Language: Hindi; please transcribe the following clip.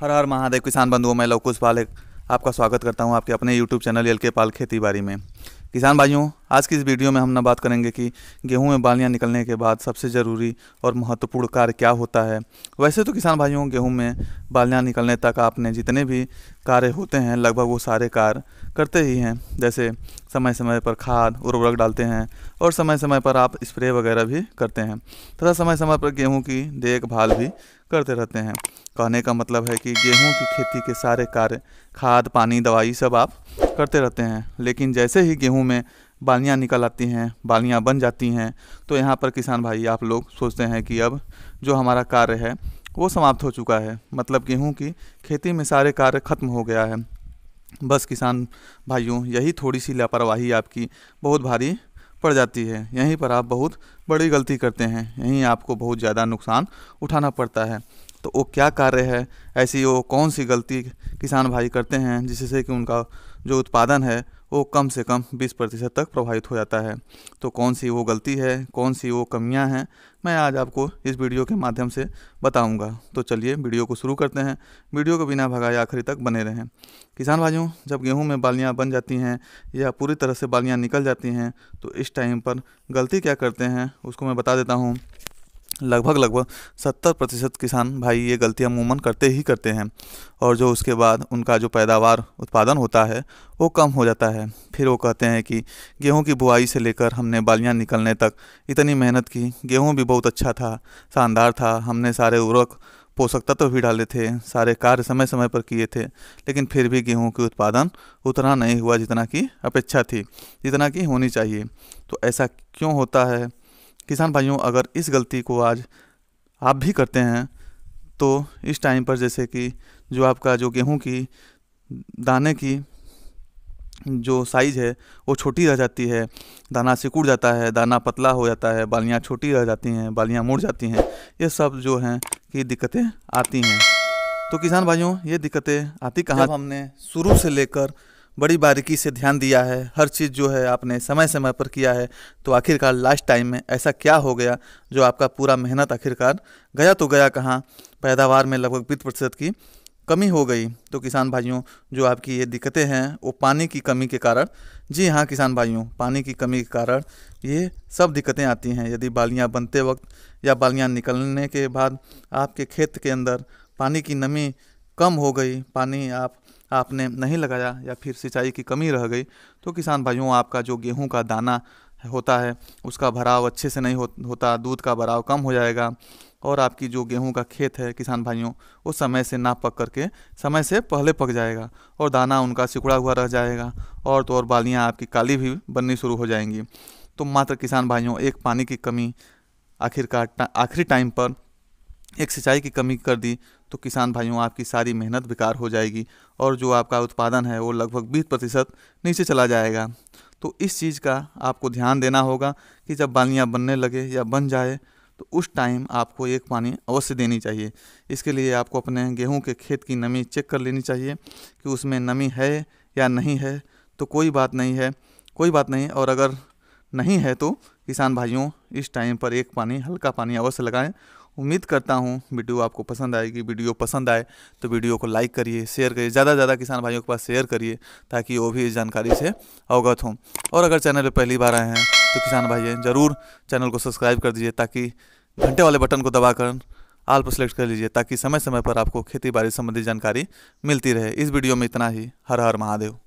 हर हर महादेव किसान बंधुओं मैं लवकुश पाल आपका स्वागत करता हूं आपके अपने यूट्यूब चैनल एल के पाल खेती बाड़ी में किसान भाइयों आज की इस वीडियो में हम ना बात करेंगे कि गेहूं में बालियां निकलने के बाद सबसे ज़रूरी और महत्वपूर्ण कार्य क्या होता है वैसे तो किसान भाइयों गेहूं में बालियां निकलने तक आपने जितने भी कार्य होते हैं लगभग वो सारे कार्य करते ही हैं जैसे समय समय पर खाद उर्वरक डालते हैं और समय समय पर आप स्प्रे वगैरह भी करते हैं तथा समय समय पर गेहूँ की देखभाल भी करते रहते हैं कहने का मतलब है कि गेहूँ की खेती के सारे कार्य खाद पानी दवाई सब आप करते रहते हैं लेकिन जैसे ही गेहूं में बालियां निकल आती हैं बालियां बन जाती हैं तो यहाँ पर किसान भाई आप लोग सोचते हैं कि अब जो हमारा कार्य है वो समाप्त हो चुका है मतलब गेहूँ की खेती में सारे कार्य खत्म हो गया है बस किसान भाइयों यही थोड़ी सी लापरवाही आपकी बहुत भारी पड़ जाती है यहीं पर आप बहुत बड़ी गलती करते हैं यहीं आपको बहुत ज़्यादा नुकसान उठाना पड़ता है तो वो क्या कार्य है ऐसी वो कौन सी गलती किसान भाई करते हैं जिससे कि उनका जो उत्पादन है वो कम से कम 20 प्रतिशत तक प्रभावित हो जाता है तो कौन सी वो गलती है कौन सी वो कमियां हैं मैं आज आपको इस वीडियो के माध्यम से बताऊंगा तो चलिए वीडियो को शुरू करते हैं वीडियो को बिना भगाए आखिरी तक बने रहें किसान भाइयों जब गेहूं में बालियां बन जाती हैं या पूरी तरह से बालियाँ निकल जाती हैं तो इस टाइम पर गलती क्या करते हैं उसको मैं बता देता हूँ लगभग लगभग सत्तर प्रतिशत किसान भाई ये गलती अमूमन करते ही करते हैं और जो उसके बाद उनका जो पैदावार उत्पादन होता है वो कम हो जाता है फिर वो कहते हैं कि गेहूं की बुआई से लेकर हमने बालियां निकलने तक इतनी मेहनत की गेहूं भी बहुत अच्छा था शानदार था हमने सारे उर्वरक पोषक तत्व भी डाले थे सारे कार्य समय समय पर किए थे लेकिन फिर भी गेहूं के उत्पादन उतना नहीं हुआ जितना की अपेक्षा थी जितना कि होनी चाहिए तो ऐसा क्यों होता है किसान भाइयों अगर इस गलती को आज आप भी करते हैं तो इस टाइम पर जैसे कि जो आपका जो गेहूं की दाने की जो साइज़ है वो छोटी रह जाती है दाना सिकुड़ जाता है दाना पतला हो जाता है बालियाँ छोटी रह जाती हैं बालियाँ मुड़ जाती हैं ये सब जो हैं कि दिक्कतें आती हैं तो किसान भाइयों ये दिक्कतें आती कहाँ हमने शुरू से लेकर बड़ी बारीकी से ध्यान दिया है हर चीज़ जो है आपने समय समय पर किया है तो आखिरकार लास्ट टाइम में ऐसा क्या हो गया जो आपका पूरा मेहनत आखिरकार गया तो गया कहाँ पैदावार में लगभग बीस प्रतिशत की कमी हो गई तो किसान भाइयों जो आपकी ये दिक्कतें हैं वो पानी की कमी के कारण जी हाँ किसान भाइयों पानी की कमी के कारण ये सब दिक्कतें आती हैं यदि बालियाँ बनते वक्त या बालियाँ निकलने के बाद आपके खेत के अंदर पानी की नमी कम हो गई पानी आप आपने नहीं लगाया या फिर सिंचाई की कमी रह गई तो किसान भाइयों आपका जो गेहूँ का दाना होता है उसका भराव अच्छे से नहीं हो, होता दूध का भराव कम हो जाएगा और आपकी जो गेहूं का खेत है किसान भाइयों वो समय से ना पक करके समय से पहले पक जाएगा और दाना उनका सिकुड़ा हुआ रह जाएगा और तो और बालियाँ आपकी काली भी बननी शुरू हो जाएंगी तो मात्र किसान भाइयों एक पानी की कमी आखिरकार आखिरी टाइम पर एक सिंचाई की कमी कर दी तो किसान भाइयों आपकी सारी मेहनत बेकार हो जाएगी और जो आपका उत्पादन है वो लगभग 20 प्रतिशत नीचे चला जाएगा तो इस चीज़ का आपको ध्यान देना होगा कि जब बालियाँ बनने लगे या बन जाए तो उस टाइम आपको एक पानी अवश्य देनी चाहिए इसके लिए आपको अपने गेहूं के खेत की नमी चेक कर लेनी चाहिए कि उसमें नमी है या नहीं है तो कोई बात नहीं है कोई बात नहीं और अगर नहीं है तो किसान भाइयों इस टाइम पर एक पानी हल्का पानी अवश्य लगाएं उम्मीद करता हूँ वीडियो आपको पसंद आएगी वीडियो पसंद आए तो वीडियो को लाइक करिए शेयर करिए ज़्यादा से ज़्यादा किसान भाइयों के पास शेयर करिए ताकि वो भी इस जानकारी से अवगत हों और अगर चैनल पर पहली बार आए हैं तो किसान भाई ज़रूर चैनल को सब्सक्राइब कर दीजिए ताकि घंटे वाले बटन को दबाकर आल पर सेलेक्ट कर लीजिए ताकि समय समय पर आपको खेती बाड़ी संबंधी जानकारी मिलती रहे इस वीडियो में इतना ही हर हर महादेव